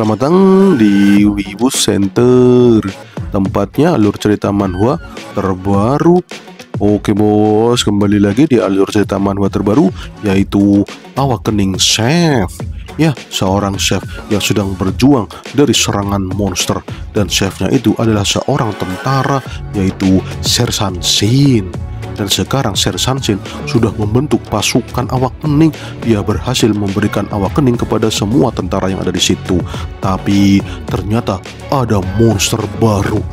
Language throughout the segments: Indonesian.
Selamat datang di Wibu Center Tempatnya alur cerita manhwa terbaru Oke bos, kembali lagi di alur cerita manhwa terbaru Yaitu Awakening Chef Ya, seorang chef yang sedang berjuang dari serangan monster Dan chefnya itu adalah seorang tentara yaitu Sersan Sin dan sekarang Sersan Sansin sudah membentuk pasukan awak kening. Dia berhasil memberikan awak kening kepada semua tentara yang ada di situ. Tapi ternyata ada monster baru.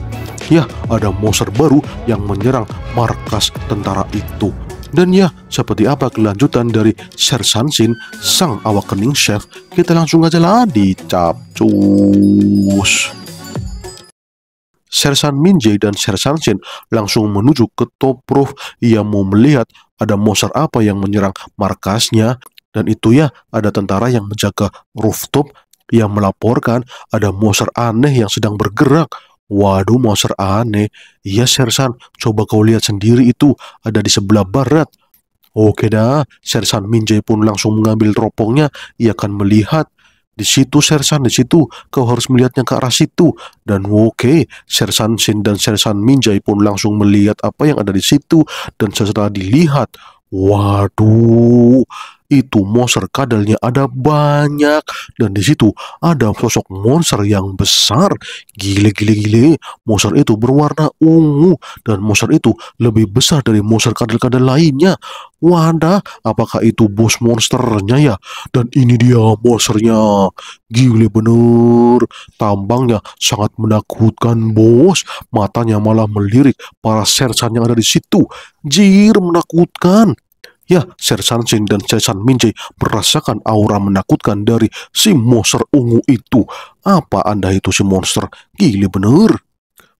Ya, ada monster baru yang menyerang markas tentara itu. Dan ya, seperti apa kelanjutan dari Sersan Sansin, sang awak kening chef, kita langsung aja lah di capcus. Sersan Minjai dan Sersan Shin langsung menuju ke top roof. Ia mau melihat ada monster apa yang menyerang markasnya. Dan itu ya, ada tentara yang menjaga rooftop yang melaporkan ada monster aneh yang sedang bergerak. Waduh monster aneh. Iya Sersan, coba kau lihat sendiri itu ada di sebelah barat. Oke dah, Sersan Minjai pun langsung mengambil teropongnya. Ia akan melihat di situ Sersan di situ kau harus melihatnya ke arah situ dan oke okay, Sersan Sin dan Sersan Minjai pun langsung melihat apa yang ada di situ dan setelah dilihat waduh itu monster kadalnya ada banyak dan di situ ada sosok monster yang besar gile gile gile monster itu berwarna ungu dan monster itu lebih besar dari monster kadal-kadal lainnya wadah apakah itu bos monsternya ya dan ini dia monsternya gile bener tambangnya sangat menakutkan bos matanya malah melirik para sersan yang ada di situ jir menakutkan Ya, Sersan Shin dan Sersan Minjai merasakan aura menakutkan dari si monster ungu itu. Apa anda itu si monster? Gila bener.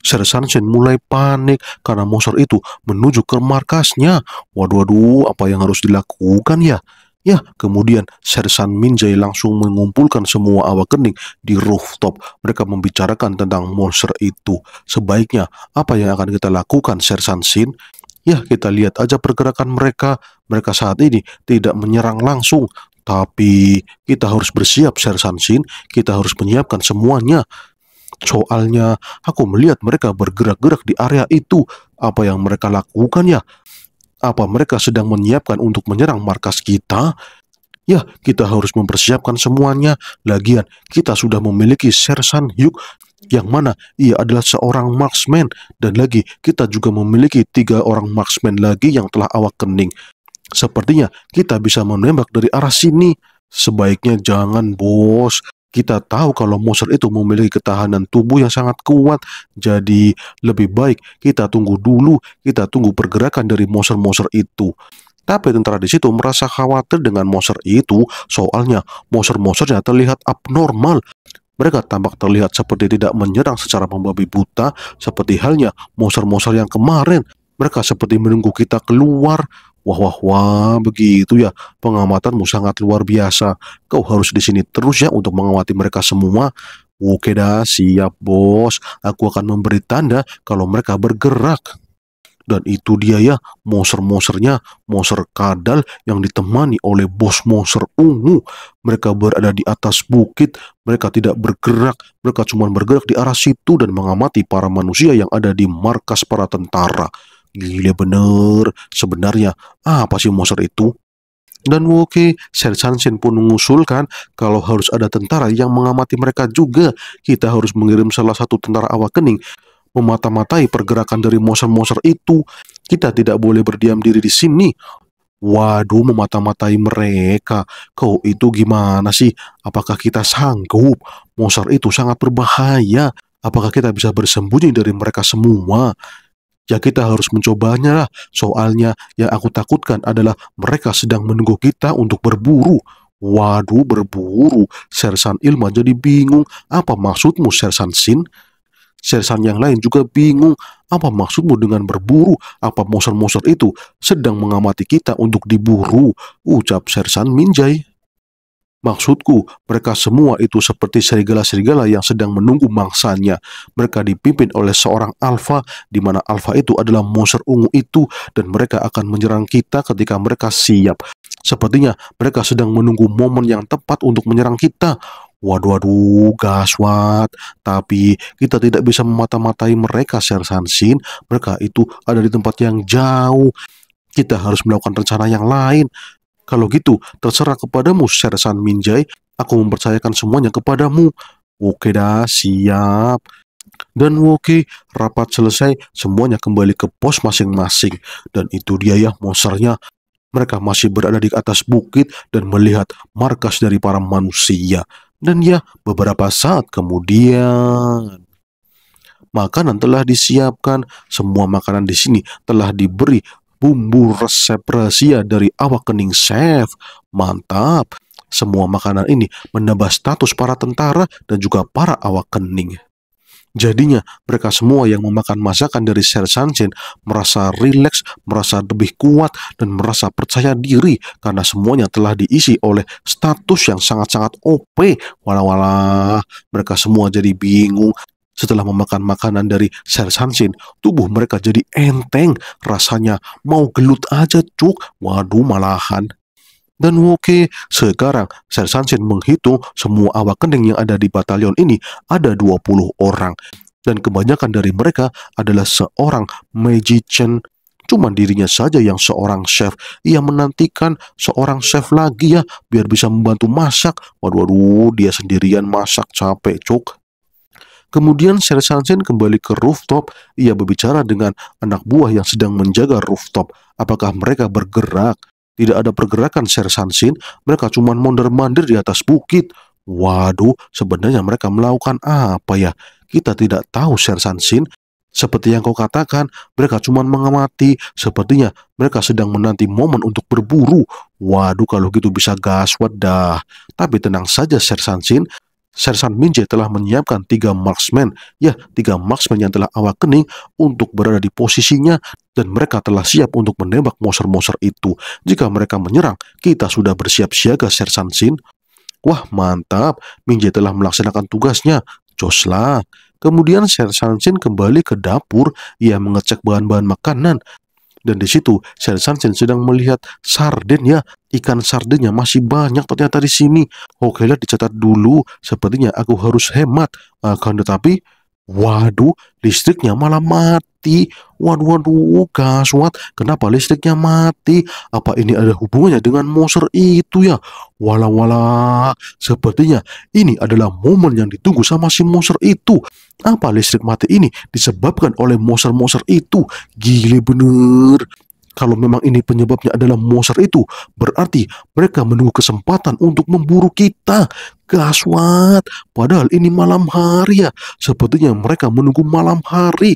Sersan Shin mulai panik karena monster itu menuju ke markasnya. Waduh, waduh, apa yang harus dilakukan ya? Ya, kemudian Sersan Minjai langsung mengumpulkan semua awak kening di rooftop. Mereka membicarakan tentang monster itu. Sebaiknya, apa yang akan kita lakukan, Sersan Sin? Ya, kita lihat aja pergerakan mereka. Mereka saat ini tidak menyerang langsung, tapi kita harus bersiap, Sersan Sin. Kita harus menyiapkan semuanya. Soalnya, aku melihat mereka bergerak-gerak di area itu. Apa yang mereka lakukan ya? Apa mereka sedang menyiapkan untuk menyerang markas kita? Ya, kita harus mempersiapkan semuanya. Lagian, kita sudah memiliki Sersan yuk yang mana ia adalah seorang marksman dan lagi kita juga memiliki tiga orang marksman lagi yang telah awak kening. Sepertinya kita bisa menembak dari arah sini. Sebaiknya jangan bos. Kita tahu kalau monster itu memiliki ketahanan tubuh yang sangat kuat. Jadi lebih baik kita tunggu dulu. Kita tunggu pergerakan dari monster-monster itu. Tapi tentara di situ merasa khawatir dengan monster itu, soalnya monster-monsternya terlihat abnormal. Mereka tampak terlihat seperti tidak menyerang secara membabi buta, seperti halnya monster-monster yang kemarin. Mereka seperti menunggu kita keluar. Wah, wah, wah, begitu ya. Pengamatanmu sangat luar biasa. Kau harus di sini terus ya untuk mengawati mereka semua. Oke dah, siap bos. Aku akan memberi tanda kalau mereka bergerak. Dan itu dia ya, monster-monsternya, monster kadal yang ditemani oleh bos monster ungu. Mereka berada di atas bukit, mereka tidak bergerak, mereka cuma bergerak di arah situ dan mengamati para manusia yang ada di markas para tentara. Gila bener, sebenarnya apa sih monster itu? Dan oke, Sir Sersansin pun mengusulkan kalau harus ada tentara yang mengamati mereka juga, kita harus mengirim salah satu tentara awak kening memata-matai pergerakan dari monster-monster itu. Kita tidak boleh berdiam diri di sini. Waduh, memata-matai mereka. Kau itu gimana sih? Apakah kita sanggup? Monster itu sangat berbahaya. Apakah kita bisa bersembunyi dari mereka semua? Ya kita harus mencobanya lah. Soalnya yang aku takutkan adalah mereka sedang menunggu kita untuk berburu. Waduh berburu. Sersan Ilma jadi bingung. Apa maksudmu Sersan Sin? Sersan yang lain juga bingung apa maksudmu dengan berburu, apa monster-monster itu sedang mengamati kita untuk diburu, ucap Sersan Minjai. Maksudku, mereka semua itu seperti serigala-serigala yang sedang menunggu mangsanya. Mereka dipimpin oleh seorang alfa, di mana alfa itu adalah monster ungu itu, dan mereka akan menyerang kita ketika mereka siap. Sepertinya mereka sedang menunggu momen yang tepat untuk menyerang kita. Waduh, waduh, gaswat. Tapi kita tidak bisa memata-matai mereka, Sersan Sin. Mereka itu ada di tempat yang jauh. Kita harus melakukan rencana yang lain. Kalau gitu, terserah kepadamu, Sersan Minjai. Aku mempercayakan semuanya kepadamu. Oke dah, siap. Dan oke, rapat selesai, semuanya kembali ke pos masing-masing. Dan itu dia ya monsternya. Mereka masih berada di atas bukit dan melihat markas dari para manusia. Dan ya, beberapa saat kemudian makanan telah disiapkan, semua makanan di sini telah diberi bumbu resep rahasia dari awak kening chef. Mantap. Semua makanan ini menambah status para tentara dan juga para awak kening. Jadinya, mereka semua yang memakan masakan dari Sher Sanchin merasa rileks, merasa lebih kuat, dan merasa percaya diri karena semuanya telah diisi oleh status yang sangat-sangat OP. Wala-wala, mereka semua jadi bingung setelah memakan makanan dari Sher Sanchin, tubuh mereka jadi enteng, rasanya mau gelut aja cuk, waduh malahan. Dan oke, sekarang Sersansin menghitung semua awak kening yang ada di batalion ini ada 20 orang. Dan kebanyakan dari mereka adalah seorang magician. Cuma Cuman dirinya saja yang seorang chef. Ia menantikan seorang chef lagi ya, biar bisa membantu masak. Waduh, waduh dia sendirian masak capek, cuk. Kemudian Sersansin kembali ke rooftop. Ia berbicara dengan anak buah yang sedang menjaga rooftop. Apakah mereka bergerak? Tidak ada pergerakan Sin, mereka cuma mondar-mandir di atas bukit. Waduh, sebenarnya mereka melakukan apa ya? Kita tidak tahu Sin. Seperti yang kau katakan, mereka cuma mengamati. Sepertinya mereka sedang menanti momen untuk berburu. Waduh, kalau gitu bisa gas wadah. Tapi tenang saja, Sin. Sersan Minje telah menyiapkan tiga marksman, ya tiga marksman yang telah awak kening untuk berada di posisinya dan mereka telah siap untuk menembak monster-monster itu. Jika mereka menyerang, kita sudah bersiap siaga Sersan Sin. Wah mantap, Minje telah melaksanakan tugasnya. Joslah. Kemudian Sersan Sin kembali ke dapur, ia mengecek bahan-bahan makanan dan di situ Sen Sansen sedang melihat sarden ya, ikan sardennya masih banyak ternyata di sini. Oke lah dicatat dulu, sepertinya aku harus hemat. Akan tetapi Waduh, listriknya malah mati. Waduh, waduh, oh, gaswat. Kenapa listriknya mati? Apa ini ada hubungannya dengan monster itu ya? Wala wala, sepertinya ini adalah momen yang ditunggu sama si monster itu. Apa listrik mati ini disebabkan oleh monster-monster itu? Gile bener. Kalau memang ini penyebabnya adalah monster itu, berarti mereka menunggu kesempatan untuk memburu kita. Gaswat, padahal ini malam hari ya. Sepertinya mereka menunggu malam hari.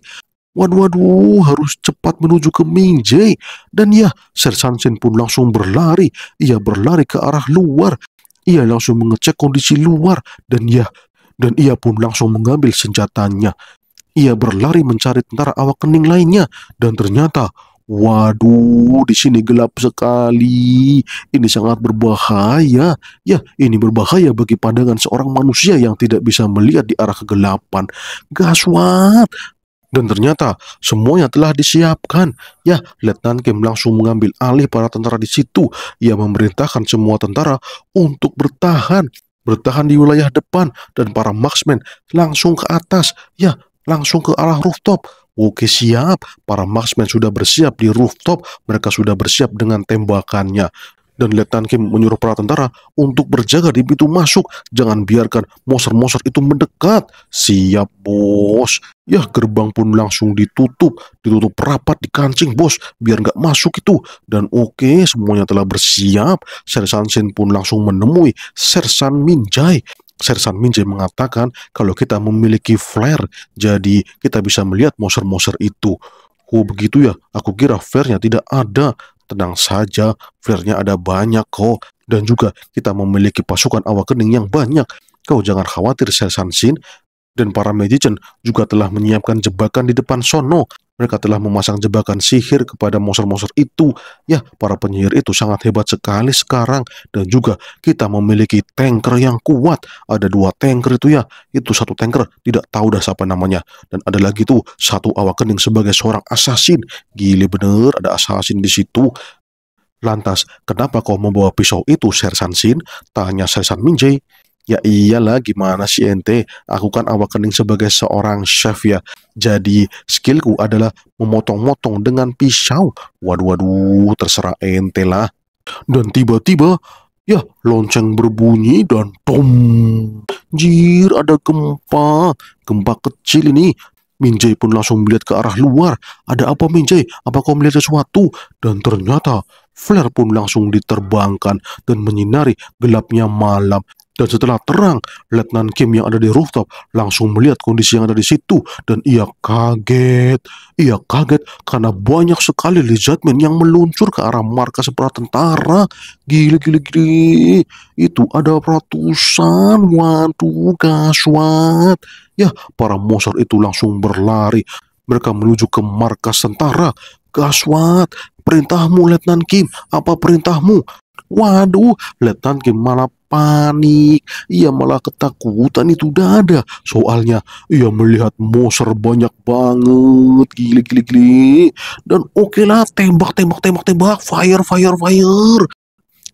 Waduh, waduh, harus cepat menuju ke Mingjai. Dan ya, Sersan Sen pun langsung berlari. Ia berlari ke arah luar. Ia langsung mengecek kondisi luar. Dan ya, dan ia pun langsung mengambil senjatanya. Ia berlari mencari tentara awak kening lainnya. Dan ternyata Waduh, di sini gelap sekali. Ini sangat berbahaya. Ya, ini berbahaya bagi pandangan seorang manusia yang tidak bisa melihat di arah kegelapan. Gaswat, dan ternyata semuanya telah disiapkan. Ya, Letnan Kim langsung mengambil alih para tentara di situ. Ia memerintahkan semua tentara untuk bertahan, bertahan di wilayah depan, dan para marksman langsung ke atas. Ya, langsung ke arah rooftop. Oke siap, para marksman sudah bersiap di rooftop, mereka sudah bersiap dengan tembakannya. Dan Letnan Kim menyuruh para tentara untuk berjaga di pintu masuk. Jangan biarkan monster-monster itu mendekat. Siap, bos. Ya, gerbang pun langsung ditutup. Ditutup rapat di kancing, bos. Biar nggak masuk itu. Dan oke, semuanya telah bersiap. Sersan Sin pun langsung menemui Sersan Minjai Sersan Minje mengatakan kalau kita memiliki flare, jadi kita bisa melihat monster-monster itu. Oh begitu ya, aku kira flare-nya tidak ada. Tenang saja, flare-nya ada banyak kok. Dan juga kita memiliki pasukan awak kening yang banyak. Kau jangan khawatir Sersan Shin, dan para magician juga telah menyiapkan jebakan di depan sono. Mereka telah memasang jebakan sihir kepada monster-monster itu. Ya, para penyihir itu sangat hebat sekali sekarang. Dan juga kita memiliki tanker yang kuat. Ada dua tanker itu ya. Itu satu tanker, tidak tahu dah siapa namanya. Dan ada lagi tuh satu awak kening sebagai seorang assassin. Gile bener, ada assassin di situ. Lantas, kenapa kau membawa pisau itu, Sersan Sin? Tanya Sersan Minjai. Ya iyalah gimana sih ente, aku kan awak kening sebagai seorang chef ya. Jadi skillku adalah memotong-motong dengan pisau. Waduh waduh terserah ente lah. Dan tiba-tiba ya lonceng berbunyi dan tom. Jir ada gempa, gempa kecil ini. Minjai pun langsung melihat ke arah luar. Ada apa Minjai? Apa kau melihat sesuatu? Dan ternyata flare pun langsung diterbangkan dan menyinari gelapnya malam. Dan setelah terang, Letnan Kim yang ada di rooftop langsung melihat kondisi yang ada di situ dan ia kaget. Ia kaget karena banyak sekali lizardmen yang meluncur ke arah markas para tentara. Gila, gila, gila. Itu ada ratusan. Waduh, kaswat. Ya, para monster itu langsung berlari. Mereka menuju ke markas tentara. Kaswat, perintahmu Letnan Kim, apa perintahmu? Waduh, Letnan Kim malah panik, ia malah ketakutan itu udah ada. Soalnya ia melihat monster banyak banget, gile gile gile. Dan oke lah, tembak tembak tembak tembak, fire fire fire.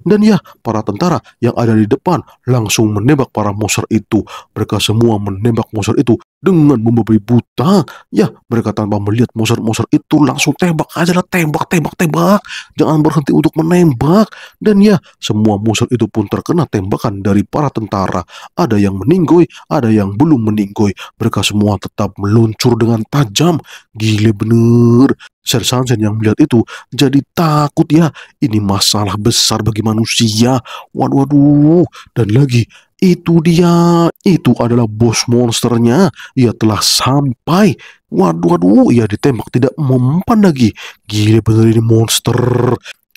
Dan ya, para tentara yang ada di depan langsung menembak para monster itu. Mereka semua menembak monster itu dengan membabi buta ya mereka tanpa melihat monster-monster itu langsung tembak aja lah tembak tembak tembak jangan berhenti untuk menembak dan ya semua monster itu pun terkena tembakan dari para tentara ada yang meninggoy ada yang belum meninggoy mereka semua tetap meluncur dengan tajam gile bener Sersan Sansen yang melihat itu jadi takut ya ini masalah besar bagi manusia waduh waduh dan lagi itu dia, itu adalah bos monsternya. Ia telah sampai. Waduh, waduh, ia ditembak tidak mempan lagi. Gila bener ini monster.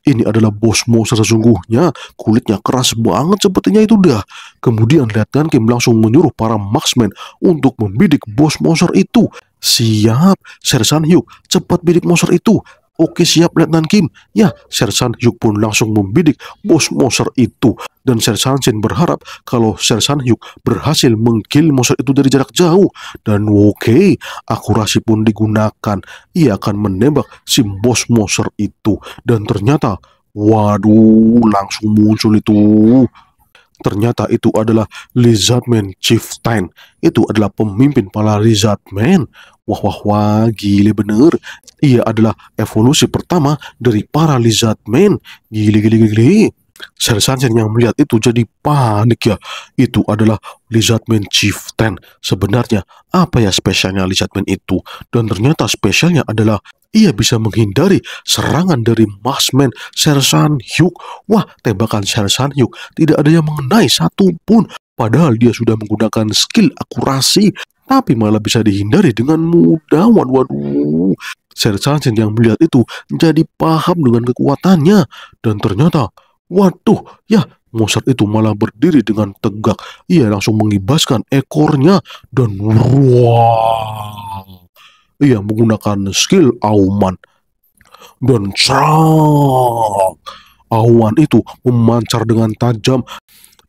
Ini adalah bos monster sesungguhnya. Kulitnya keras banget sepertinya itu dah. Kemudian lihat kan Kim langsung menyuruh para marksman untuk membidik bos monster itu. Siap, Sersan Hyuk, cepat bidik monster itu. Oke siap Letnan Kim. Ya, Sersan Hyuk pun langsung membidik bos Moser itu. Dan Sersan Shin berharap kalau Sersan Hyuk berhasil mengkill Moser itu dari jarak jauh. Dan oke, akurasi pun digunakan. Ia akan menembak si bos Moser itu. Dan ternyata, waduh, langsung muncul itu ternyata itu adalah Lizardman Chieftain. Itu adalah pemimpin para Lizardman. Wah wah wah gile bener. Ia adalah evolusi pertama dari para lizard man. Gile gile gile. sersan yang melihat itu jadi panik ya. Itu adalah Lizardman ten. Sebenarnya apa ya spesialnya Lizardman itu? Dan ternyata spesialnya adalah ia bisa menghindari serangan dari Marsman Sersan Hyuk. Wah, tembakan Sersan Hyuk tidak ada yang mengenai satu pun. Padahal dia sudah menggunakan skill akurasi tapi malah bisa dihindari dengan mudah. Waduh, waduh. Sersansen yang melihat itu jadi paham dengan kekuatannya dan ternyata, waduh, ya monster itu malah berdiri dengan tegak. Ia langsung mengibaskan ekornya dan wow. Ia menggunakan skill auman dan serang. Awan itu memancar dengan tajam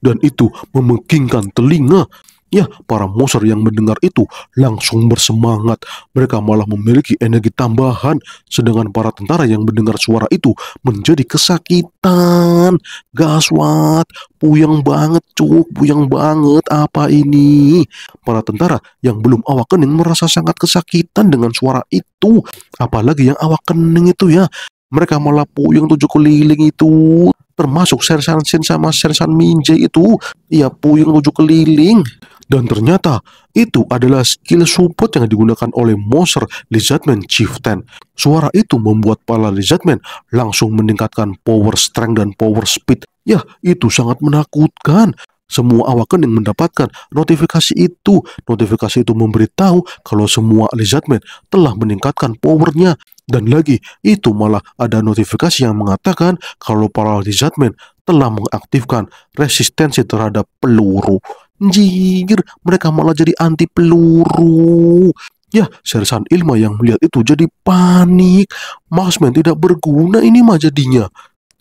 dan itu memekingkan telinga Ya, para monster yang mendengar itu langsung bersemangat. Mereka malah memiliki energi tambahan, sedangkan para tentara yang mendengar suara itu menjadi kesakitan. Gaswat, puyeng banget cuk, puyeng banget apa ini? Para tentara yang belum awak kening merasa sangat kesakitan dengan suara itu. Apalagi yang awak kening itu ya. Mereka malah puyeng tujuh keliling itu termasuk Sersan Sin sama Sersan Minjai itu ya puyeng tujuh keliling dan ternyata itu adalah skill support yang digunakan oleh Moser Lizardman Chieftain. Suara itu membuat para Lizardman langsung meningkatkan power strength dan power speed. Yah, itu sangat menakutkan. Semua awaken yang mendapatkan notifikasi itu, notifikasi itu memberitahu kalau semua Lizardman telah meningkatkan powernya. Dan lagi, itu malah ada notifikasi yang mengatakan kalau para Lizardman telah mengaktifkan resistensi terhadap peluru. Njir, mereka malah jadi anti peluru. Ya, sersan Ilma yang melihat itu jadi panik. Marksman tidak berguna ini mah jadinya.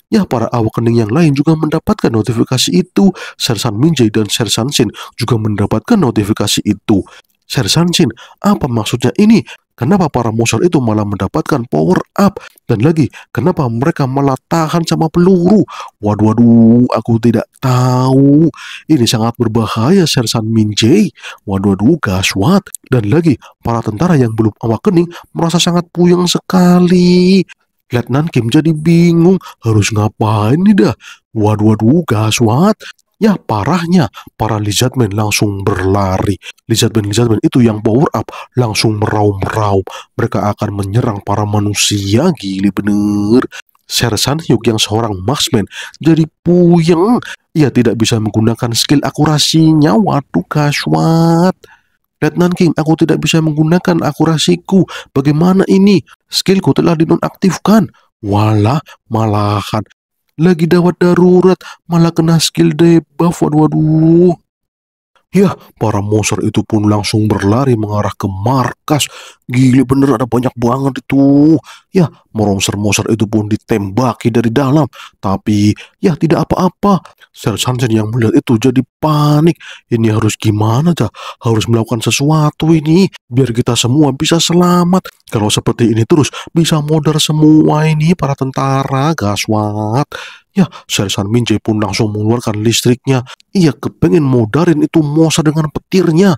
Ya, para awak kening yang lain juga mendapatkan notifikasi itu. Sersan Minjai dan Sersan Shin juga mendapatkan notifikasi itu. Sersan Shin, apa maksudnya ini? Kenapa para monster itu malah mendapatkan power up? Dan lagi, kenapa mereka malah tahan sama peluru? Waduh, waduh, aku tidak tahu. Ini sangat berbahaya, Sersan Minjay. Waduh, waduh, gaswat. Dan lagi, para tentara yang belum awak kening merasa sangat puyeng sekali. Letnan Kim jadi bingung harus ngapain nih dah. Waduh, waduh, gaswat. Ya parahnya, para lizardman langsung berlari. Lizardman-lizardman itu yang power up langsung meraum-raum. Mereka akan menyerang para manusia, gili bener. Sersan Hyuk yang seorang marksman jadi puyeng. Ia tidak bisa menggunakan skill akurasinya, waduh kaswat. Letnan King, aku tidak bisa menggunakan akurasiku. Bagaimana ini? Skillku telah dinonaktifkan. Walah, malahan lagi dawat darurat malah kena skill debuff waduh waduh Ya, para monster itu pun langsung berlari mengarah ke markas. Gila bener ada banyak banget itu. Ya, monster-monster itu pun ditembaki dari dalam. Tapi, ya tidak apa-apa. sanjen yang melihat itu jadi panik. Ini harus gimana dah? Harus melakukan sesuatu ini. Biar kita semua bisa selamat. Kalau seperti ini terus, bisa modar semua ini para tentara, gaswat. Ya, San Minjai pun langsung mengeluarkan listriknya. Ia kepengen modarin itu Mosa dengan petirnya.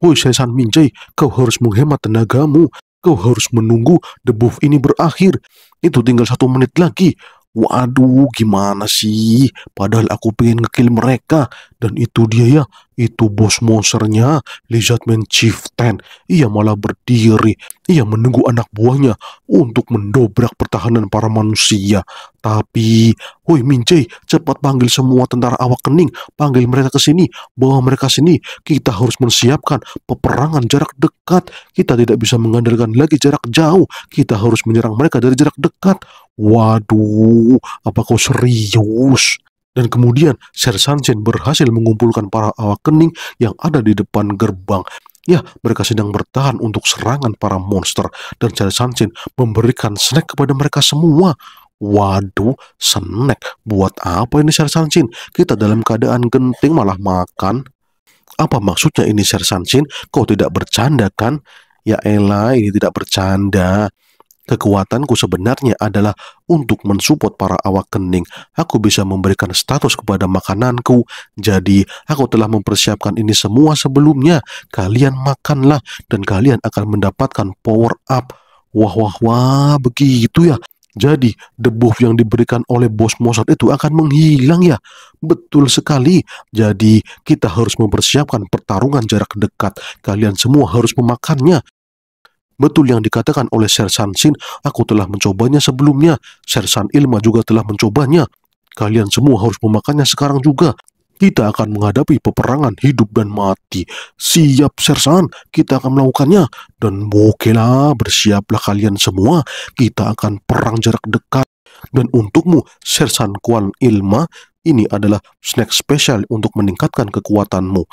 Woi San Minjai, kau harus menghemat tenagamu. Kau harus menunggu debu ini berakhir. Itu tinggal satu menit lagi. Waduh, gimana sih? Padahal aku pengen ngekill mereka. Dan itu dia ya, itu bos monsternya, Lizardman Chieftain. Ia malah berdiri, ia menunggu anak buahnya untuk mendobrak pertahanan para manusia. Tapi, woi Minjay, cepat panggil semua tentara awak kening, panggil mereka ke sini, bawa mereka sini. Kita harus menyiapkan peperangan jarak dekat. Kita tidak bisa mengandalkan lagi jarak jauh. Kita harus menyerang mereka dari jarak dekat. Waduh, apa kau serius? Dan kemudian Sersansen berhasil mengumpulkan para awak kening yang ada di depan gerbang. Ya, mereka sedang bertahan untuk serangan para monster dan Sersansen memberikan snack kepada mereka semua. Waduh, snack. Buat apa ini Sersansin? Kita dalam keadaan genting malah makan. Apa maksudnya ini Sersansin? Kau tidak bercanda kan? Ya elah, ini tidak bercanda. Kekuatanku sebenarnya adalah untuk mensupport para awak kening. Aku bisa memberikan status kepada makananku. Jadi, aku telah mempersiapkan ini semua sebelumnya. Kalian makanlah dan kalian akan mendapatkan power up. Wah, wah, wah, begitu ya. Jadi, debu yang diberikan oleh bos Mozart itu akan menghilang ya? Betul sekali. Jadi, kita harus mempersiapkan pertarungan jarak dekat. Kalian semua harus memakannya. Betul yang dikatakan oleh Sersan Sin, aku telah mencobanya sebelumnya. Sersan Ilma juga telah mencobanya. Kalian semua harus memakannya sekarang juga. Kita akan menghadapi peperangan hidup dan mati. Siap, Sersan, kita akan melakukannya. Dan okelah, bersiaplah kalian semua. Kita akan perang jarak dekat. Dan untukmu, Sersan Kuan Ilma, ini adalah snack spesial untuk meningkatkan kekuatanmu.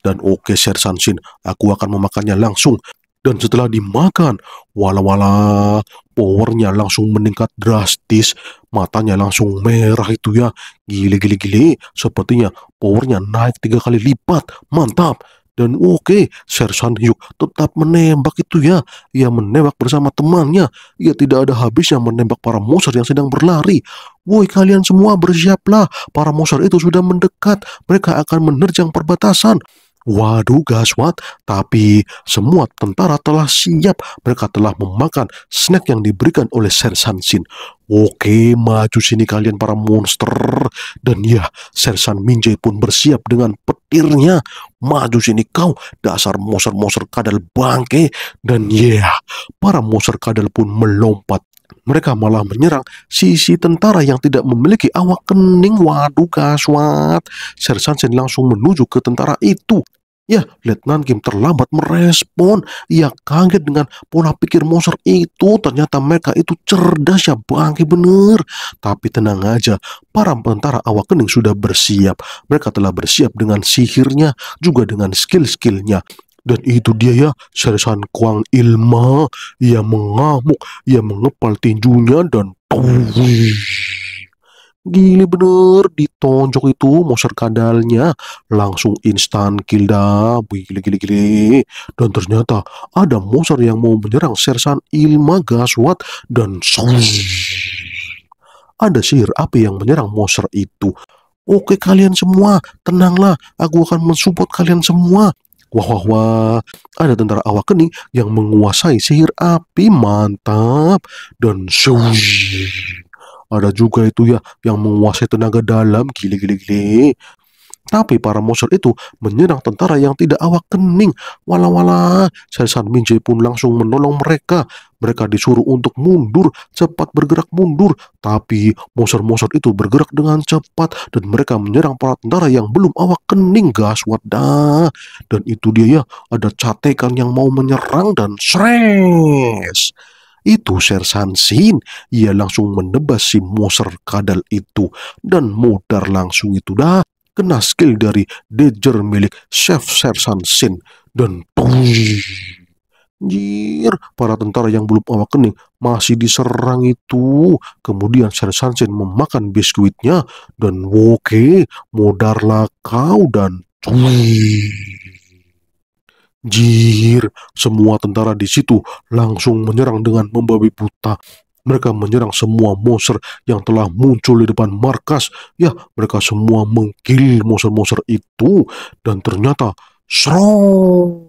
Dan oke, okay, Sersan Sin, aku akan memakannya langsung dan setelah dimakan, wala-wala powernya langsung meningkat drastis. Matanya langsung merah itu ya. Gile-gile-gile. Sepertinya powernya naik tiga kali lipat. Mantap. Dan oke, okay, Sersan Hyuk tetap menembak itu ya. Ia menembak bersama temannya. Ia tidak ada habisnya menembak para monster yang sedang berlari. Woi kalian semua bersiaplah. Para monster itu sudah mendekat. Mereka akan menerjang perbatasan. Waduh gaswat, tapi semua tentara telah siap. Mereka telah memakan snack yang diberikan oleh Sersan Sin. Oke, maju sini kalian para monster. Dan ya, Sersan Minjai pun bersiap dengan petirnya. Maju sini kau, dasar monster-monster kadal bangke. Dan ya, yeah, para monster kadal pun melompat mereka malah menyerang sisi tentara yang tidak memiliki awak kening. Waduh, kaswat. Sersan Sin langsung menuju ke tentara itu. Ya, Letnan Kim terlambat merespon. Ia kaget dengan pola pikir monster itu. Ternyata mereka itu cerdas ya, bangki bener. Tapi tenang aja, para tentara awak kening sudah bersiap. Mereka telah bersiap dengan sihirnya, juga dengan skill-skillnya. Dan itu dia ya, Sersan Kuang Ilma. Ia mengamuk, ia mengepal tinjunya dan... Tuh. Gili bener, ditonjok itu monster kadalnya. Langsung instan kill dah, gili gili gili. Dan ternyata ada monster yang mau menyerang Sersan Ilma Gaswat dan Ada sihir api yang menyerang monster itu. Oke kalian semua, tenanglah, aku akan mensupport kalian semua. Wah wah wah, ada tentara awak kening yang menguasai sihir api mantap dan shush. Ada juga itu ya yang menguasai tenaga dalam, gile-gile-gile. Tapi para monster itu menyerang tentara yang tidak awak kening. Wala-wala, Sersan Minje pun langsung menolong mereka. Mereka disuruh untuk mundur, cepat bergerak mundur. Tapi monster-monster itu bergerak dengan cepat dan mereka menyerang para tentara yang belum awak kening, gas wadah. Dan itu dia ya, ada catekan yang mau menyerang dan stress itu Sersan Sin. Ia langsung menebas si Moser kadal itu dan modar langsung itu dah kena skill dari Dejer milik Chef Sersan Sin dan Jir, para tentara yang belum awak kening masih diserang itu. Kemudian Sersan Sin memakan biskuitnya dan woke, Mudarlah kau dan tui. Jir, semua tentara di situ langsung menyerang dengan membabi buta. Mereka menyerang semua monster yang telah muncul di depan markas. Ya, mereka semua menggil monster-monster itu. Dan ternyata, serong!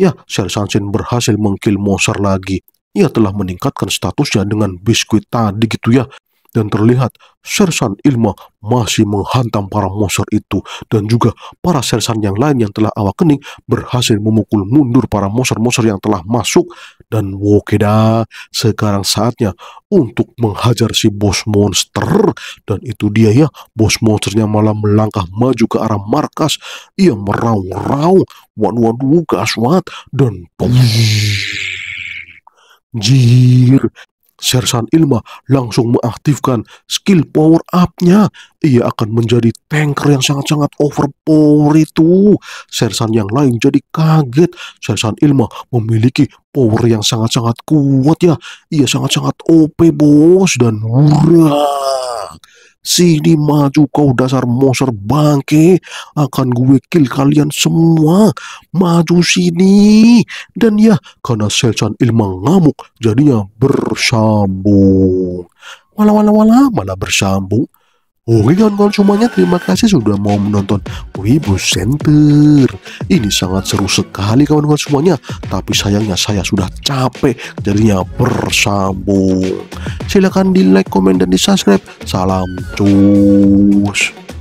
Ya, Sher Sansin berhasil mengkill monster lagi. Ia telah meningkatkan statusnya dengan biskuit tadi gitu ya dan terlihat sersan Ilma masih menghantam para monster itu dan juga para sersan yang lain yang telah awak kening berhasil memukul mundur para monster-monster yang telah masuk dan Wokeda sekarang saatnya untuk menghajar si bos monster dan itu dia ya bos monsternya malah melangkah maju ke arah markas ia meraung-raung waduh-waduh gaswat dan Jir, Sersan Ilma langsung mengaktifkan skill power up-nya. Ia akan menjadi tanker yang sangat-sangat overpower itu. Sersan yang lain jadi kaget. Sersan Ilma memiliki power yang sangat-sangat kuat ya. Ia sangat-sangat OP bos dan murah. Sini maju kau dasar monster bangke. Akan gue kill kalian semua. Maju sini. Dan ya, karena selcan ilmu ngamuk, jadinya bersambung. Wala wala wala malah bersambung. Oke oh, iya, kawan-kawan semuanya terima kasih sudah mau menonton Wibu Center Ini sangat seru sekali kawan-kawan semuanya Tapi sayangnya saya sudah capek jadinya bersambung Silahkan di like, komen, dan di subscribe Salam cus